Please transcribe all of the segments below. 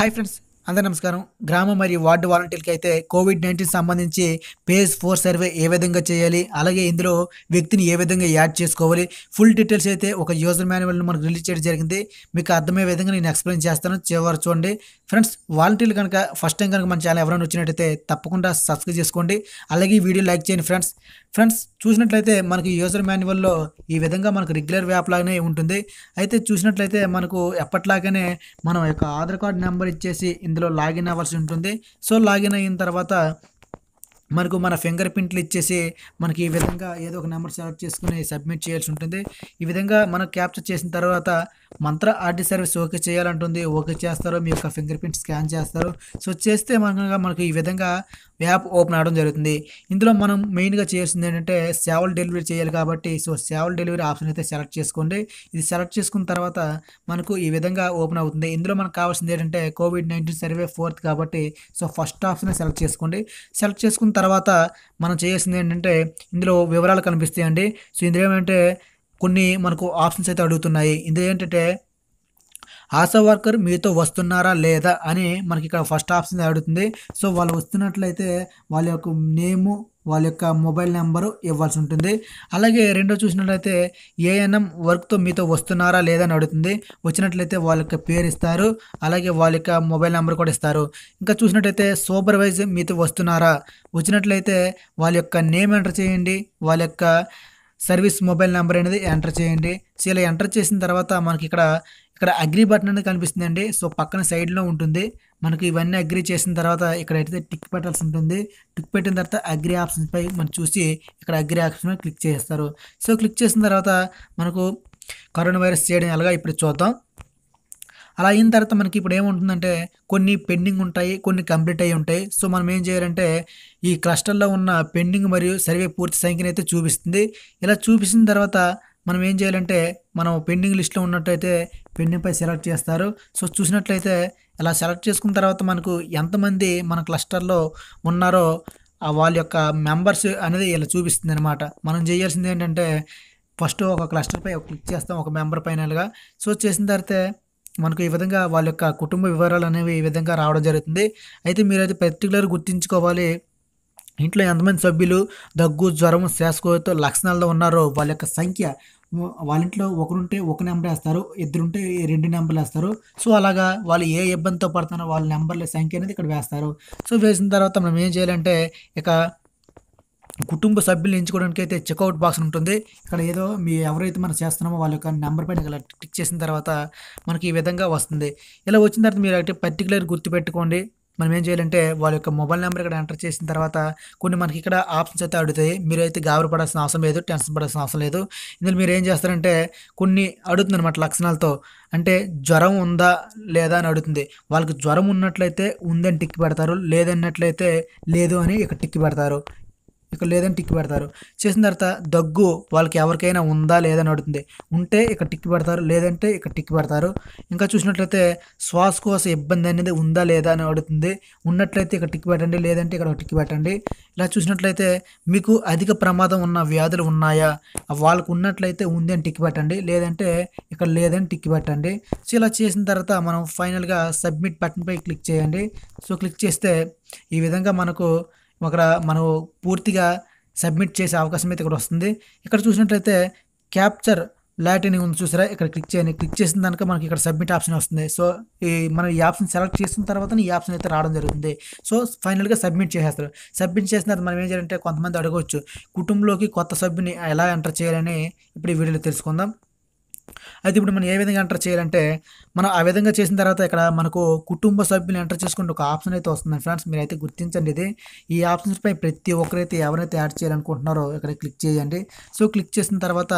Hi friends, అందరి నమస్కారం గ్రామ మరియు వార్డు వాలంటీర్కి అయితే కోవిడ్ నైన్టీన్ సంబంధించి పేజ్ ఫోర్ సర్వే ఏ విధంగా చేయాలి అలాగే ఇందులో వ్యక్తిని ఏ విధంగా యాడ్ చేసుకోవాలి ఫుల్ డీటెయిల్స్ అయితే ఒక యూజర్ మాన్యువల్ని మనకు రిలీజ్ చేయడం జరిగింది మీకు అర్థమయ్యే విధంగా నేను ఎక్స్ప్లెయిన్ చేస్తాను చివరి చూడండి ఫ్రెండ్స్ వాలంటీర్లు కనుక ఫస్ట్ టైం కనుక మన ఛానల్ ఎవరైనా వచ్చినట్టయితే తప్పకుండా సబ్స్క్రైబ్ చేసుకోండి అలాగే ఈ వీడియో లైక్ చేయండి ఫ్రెండ్స్ ఫ్రెండ్స్ చూసినట్లయితే మనకి యూజర్ మాన్యువల్లో ఈ విధంగా మనకు రెగ్యులర్ వ్యాప్ లాగానే ఉంటుంది అయితే చూసినట్లయితే మనకు ఎప్పట్లాగానే మనం యొక్క ఆధార్ కార్డ్ నెంబర్ ఇచ్చేసి ఇందులో లాగిన్ అవ్వాల్సి ఉంటుంది సో లాగిన్ అయిన తర్వాత మనకు మన ఫింగర్ ప్రింట్లు ఇచ్చేసి మనకి ఈ విధంగా ఏదో ఒక నెంబర్ సెలెక్ట్ చేసుకుని సబ్మిట్ చేయాల్సి ఉంటుంది ఈ విధంగా మనం క్యాప్చర్ చేసిన తర్వాత మంత్ర ఆర్టీ సర్వీస్ ఓకే చేయాలంటుంది ఓకే చేస్తారు మీ యొక్క ఫింగర్ ప్రింట్ స్కాన్ చేస్తారు సో చేస్తే మనకు మనకు ఈ విధంగా యాప్ ఓపెన్ అవడం జరుగుతుంది ఇందులో మనం మెయిన్గా చేయాల్సింది ఏంటంటే సేవలు డెలివరీ చేయాలి కాబట్టి సో సేవలు డెలివరీ ఆప్షన్ అయితే సెలెక్ట్ చేసుకోండి ఇది సెలెక్ట్ చేసుకున్న తర్వాత మనకు ఈ విధంగా ఓపెన్ అవుతుంది ఇందులో మనకు కావాల్సింది ఏంటంటే కోవిడ్ నైన్టీన్ సర్వే ఫోర్త్ కాబట్టి సో ఫస్ట్ ఆప్షన్ సెలెక్ట్ చేసుకోండి సెలెక్ట్ చేసుకున్న తర్వాత మనం చేయాల్సింది ఏంటంటే ఇందులో వివరాలు కనిపిస్తాయండి సో ఇందులో ఏమంటే కొన్ని మనకు ఆప్షన్స్ అయితే అడుగుతున్నాయి ఇందులో ఏంటంటే ఆశా వర్కర్ మీతో వస్తున్నారా లేదా అని మనకి ఇక్కడ ఫస్ట్ ఆప్షన్ అడుగుతుంది సో వాళ్ళు వస్తున్నట్లయితే వాళ్ళ యొక్క నేము వాళ్ళ యొక్క మొబైల్ నెంబరు ఇవ్వాల్సి ఉంటుంది అలాగే రెండో చూసినట్లయితే ఏఎన్ఎం వర్క్తో మీతో వస్తున్నారా లేదా అని అడుగుతుంది వచ్చినట్లయితే వాళ్ళ యొక్క పేరు ఇస్తారు అలాగే వాళ్ళ యొక్క మొబైల్ నెంబర్ కూడా ఇస్తారు ఇంకా చూసినట్లయితే సూపర్వైజర్ మీతో వస్తున్నారా వచ్చినట్లయితే వాళ్ళ యొక్క నేమ్ ఎంటర్ చేయండి వాళ్ళ యొక్క సర్వీస్ మొబైల్ నెంబర్ అనేది ఎంటర్ చేయండి సో ఇలా ఎంటర్ చేసిన తర్వాత మనకి ఇక్కడ ఇక్కడ అగ్రి బటన్ అనేది కనిపిస్తుందండి సో పక్కన సైడ్లో ఉంటుంది మనకు ఇవన్నీ అగ్రి చేసిన తర్వాత ఇక్కడ అయితే టిక్ పెట్టాల్సి ఉంటుంది టిక్ పెట్టిన తర్వాత అగ్రి పై మనం చూసి ఇక్కడ అగ్రి ఆప్షన్ క్లిక్ చేస్తారు సో క్లిక్ చేసిన తర్వాత మనకు కరోనా వైరస్ చేయడం ఎలాగా ఇప్పుడు చూద్దాం అలా అయిన తర్వాత మనకి ఇప్పుడు ఏముంటుందంటే కొన్ని పెండింగ్ ఉంటాయి కొన్ని కంప్లీట్ అయ్యి ఉంటాయి సో మనం ఏం చేయాలంటే ఈ క్లస్టర్లో ఉన్న పెండింగ్ మరియు సర్వే పూర్తి సంఖ్యను అయితే చూపిస్తుంది ఇలా చూపించిన తర్వాత మనం ఏం చేయాలంటే మనం పెండింగ్ లిస్ట్లో ఉన్నట్టయితే పెండింగ్పై సెలెక్ట్ చేస్తారు సో చూసినట్లయితే ఇలా సెలెక్ట్ చేసుకున్న తర్వాత మనకు ఎంతమంది మన క్లస్టర్లో ఉన్నారో వాళ్ళ యొక్క మెంబర్స్ అనేది ఇలా చూపిస్తుంది అనమాట మనం చేయాల్సింది ఏంటంటే ఫస్ట్ ఒక క్లస్టర్పై క్లిక్ చేస్తాం ఒక మెంబర్ పైనగా సో చేసిన తర్వాత మనకు ఈ విధంగా వాళ్ళ యొక్క కుటుంబ వివరాలు అనేవి ఈ విధంగా రావడం జరుగుతుంది అయితే మీరు అయితే పర్టికులర్ గుర్తించుకోవాలి ఇంట్లో ఎంతమంది సభ్యులు దగ్గు జ్వరం శ్వాసకోతో లక్షణాలతో ఉన్నారో వాళ్ళ యొక్క సంఖ్య వాళ్ళ ఇంట్లో ఒకరుంటే ఒక నెంబర్ వేస్తారు ఇద్దరుంటే రెండు నెంబర్లు వేస్తారు సో అలాగా వాళ్ళు ఏ ఇబ్బందితో పడుతున్నారో వాళ్ళ నెంబర్ల సంఖ్య అనేది ఇక్కడ వేస్తారు సో వేసిన తర్వాత మనం ఏం చేయాలంటే ఇక కుటుంబ సభ్యులు ఎంచుకోవడానికి అయితే చెక్అవుట్ బాక్స్ ఉంటుంది ఇక్కడ ఏదో మీ ఎవరైతే మనం చేస్తున్నామో వాళ్ళ యొక్క నెంబర్ పైన ఇలా టిక్ చేసిన తర్వాత మనకి ఈ విధంగా వస్తుంది ఇలా వచ్చిన తర్వాత మీరు అయితే పర్టికులర్ గుర్తుపెట్టుకోండి మనం ఏం చేయాలంటే వాళ్ళ యొక్క మొబైల్ నెంబర్ ఇక్కడ ఎంటర్ చేసిన తర్వాత కొన్ని మనకి ఇక్కడ ఆప్షన్స్ అయితే అడుగుతాయి మీరైతే గాబరు పడాల్సిన అవసరం లేదు టెన్షన్ పడాల్సిన అవసరం లేదు ఇందులో మీరు ఏం చేస్తారంటే కొన్ని అడుగుతుంది అనమాట లక్షణాలతో అంటే జ్వరం ఉందా లేదా అని అడుగుతుంది వాళ్ళకి జ్వరం ఉన్నట్లయితే ఉందని టిక్కి పెడతారు లేదన్నట్లయితే లేదు అని ఇక్కడ టిక్కి పెడతారు ఇక్కడ లేదని టిక్ పెడతారు చేసిన తర్వాత దగ్గు వాళ్ళకి ఎవరికైనా ఉందా లేదని అడుగుతుంది ఉంటే ఇక్కడ టిక్ పెడతారు లేదంటే ఇక్కడ టిక్ పెడతారు ఇంకా చూసినట్లయితే శ్వాసకోశ ఇబ్బంది అనేది ఉందా లేదా అని అడుగుతుంది ఉన్నట్లయితే ఇక్కడ టిక్ పెట్టండి లేదంటే ఇక్కడ టిక్ పెట్టండి ఇలా చూసినట్లయితే మీకు అధిక ప్రమాదం ఉన్న వ్యాధులు ఉన్నాయా వాళ్ళకు ఉన్నట్లయితే ఉంది అని టిక్ పెట్టండి లేదంటే ఇక్కడ లేదని టిక్ పెట్టండి సో ఇలా చేసిన తర్వాత మనం ఫైనల్గా సబ్మిట్ బటన్పై క్లిక్ చేయండి సో క్లిక్ చేస్తే ఈ విధంగా మనకు అక్కడ మనం పూర్తిగా సబ్మిట్ చేసే అవకాశం అయితే ఇక్కడ వస్తుంది ఇక్కడ చూసినట్లయితే క్యాప్చర్ లాటిన్ ఉంది చూసారా ఇక్కడ క్లిక్ చేయండి క్లిక్ చేసిన దానిక మనకి ఇక్కడ సబ్మిట్ ఆప్షన్ వస్తుంది సో ఈ మనం ఈ ఆప్షన్ సెలెక్ట్ చేసిన తర్వాత ఈ ఆప్షన్ అయితే రావడం జరుగుతుంది సో ఫైనల్గా సబ్మిట్ చేసేస్తారు సబ్మిట్ చేసిన తర్వాత మనం ఏం చేయాలంటే కొంతమంది అడగవచ్చు కుటుంబంలోకి కొత్త సభ్యుని ఎలా ఎంటర్ చేయాలని ఇప్పుడు ఈ వీడియోలో తెలుసుకుందాం అయితే ఇప్పుడు మనం ఏ విధంగా ఎంటర్ చేయాలంటే మనం ఆ విధంగా చేసిన తర్వాత ఇక్కడ మనకు కుటుంబ సభ్యులు ఎంటర్ చేసుకుంటే ఒక ఆప్షన్ అయితే వస్తుందండి ఫ్రెండ్స్ మీరైతే గుర్తించండి ఇది ఈ ఆప్షన్స్పై ప్రతి ఒక్కరైతే ఎవరైతే యాడ్ చేయాలనుకుంటున్నారో ఇక్కడ క్లిక్ చేయండి సో క్లిక్ చేసిన తర్వాత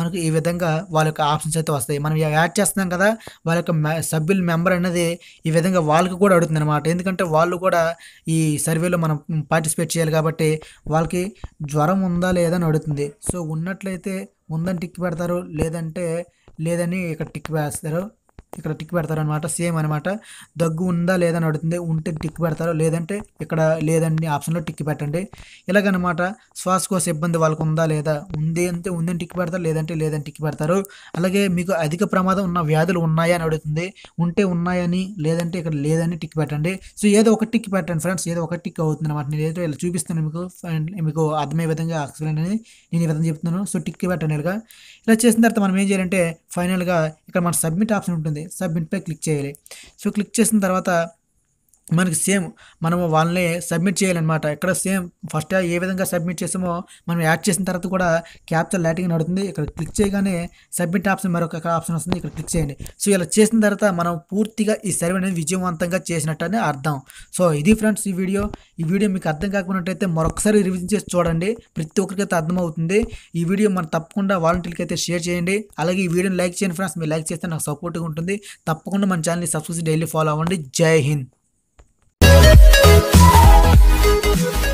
మనకు ఈ విధంగా వాళ్ళ యొక్క ఆప్షన్స్ అయితే వస్తాయి మనం యాడ్ చేస్తున్నాం కదా వాళ్ళ యొక్క సభ్యుల మెంబర్ అనేది ఈ విధంగా వాళ్ళకి కూడా అడుగుతుంది అనమాట ఎందుకంటే వాళ్ళు కూడా ఈ సర్వేలో మనం పార్టిసిపేట్ చేయాలి కాబట్టి వాళ్ళకి జ్వరం ఉందా లేదా అని అడుగుతుంది సో ఉన్నట్లయితే ఉందని టిక్ పెడతారు లేదంటే లేదని ఇక్కడ టిక్ వేస్తారు ఇక్కడ టిక్ పెడతారు అనమాట సేమ్ అనమాట దగ్గు ఉందా లేదని అడుగుతుంది ఉంటే టిక్ పెడతారు లేదంటే ఇక్కడ లేదండి ఆప్షన్లో టిక్ పెట్టండి ఇలాగనమాట శ్వాసకోశ ఇబ్బంది వాళ్ళకు ఉందా లేదా ఉంది అంటే ఉందని టిక్ పెడతారు లేదంటే లేదని టిక్ పెడతారు అలాగే మీకు అధిక ప్రమాదం ఉన్న వ్యాధులు ఉన్నాయా అని అడుగుతుంది ఉంటే ఉన్నాయని లేదంటే ఇక్కడ లేదని టిక్ పెట్టండి సో ఏదో ఒక టిక్ పెట్టండి ఫ్రెండ్స్ ఏదో ఒక టిక్ అవుతుంది అనమాట నేను ఏదో ఇలా చూపిస్తున్నాను మీకు మీకు అర్థమయ్యే విధంగా ఆక్సిజన్ అని నేను ఈ విధంగా చెప్తున్నాను సో టిక్ పెట్టండి ఇలా ఇలా చేసిన తర్వాత మనం ఏం చేయాలంటే ఫైనల్గా ఇక్కడ మన సబ్మిట్ ఆప్షన్ ఉంటుంది ఉంది సబ్మిట్పై క్లిక్ చేయాలి సో క్లిక్ చేసిన తర్వాత మనకి సేమ్ మనం వాళ్ళని సబ్మిట్ చేయాలన్నమాట ఇక్కడ సేమ్ ఫస్ట్ ఏ విధంగా సబ్మిట్ చేసామో మనం యాడ్ చేసిన తర్వాత కూడా క్యాప్చర్ లైటింగ్ నడుతుంది ఇక్కడ క్లిక్ చేయగానే సబ్మిట్ ఆప్షన్ మరొక ఆప్షన్ వస్తుంది ఇక్కడ క్లిక్ చేయండి సో ఇలా చేసిన తర్వాత మనం పూర్తిగా ఈ సర్వే అనేది విజయవంతంగా అని అర్థం సో ఇది ఫ్రెండ్స్ ఈ వీడియో ఈ వీడియో మీకు అర్థం కాకున్నట్టయితే మరొకసారి రివిజన్ చేసి చూడండి ప్రతి ఒక్కరికైతే అర్థమవుతుంది ఈ వీడియో మనం తప్పకుండా వాలంటీర్కి అయితే షేర్ చేయండి అలాగే ఈ వీడియోని లైక్ చేయండి ఫ్రెండ్స్ మీరు లైక్ చేస్తే నాకు సపోర్ట్గా ఉంటుంది తప్పకుండా మన ఛానల్ని సబ్స్క్రైబ్ డైలీ ఫాలో అవ్వండి జై హింద్ Thank you.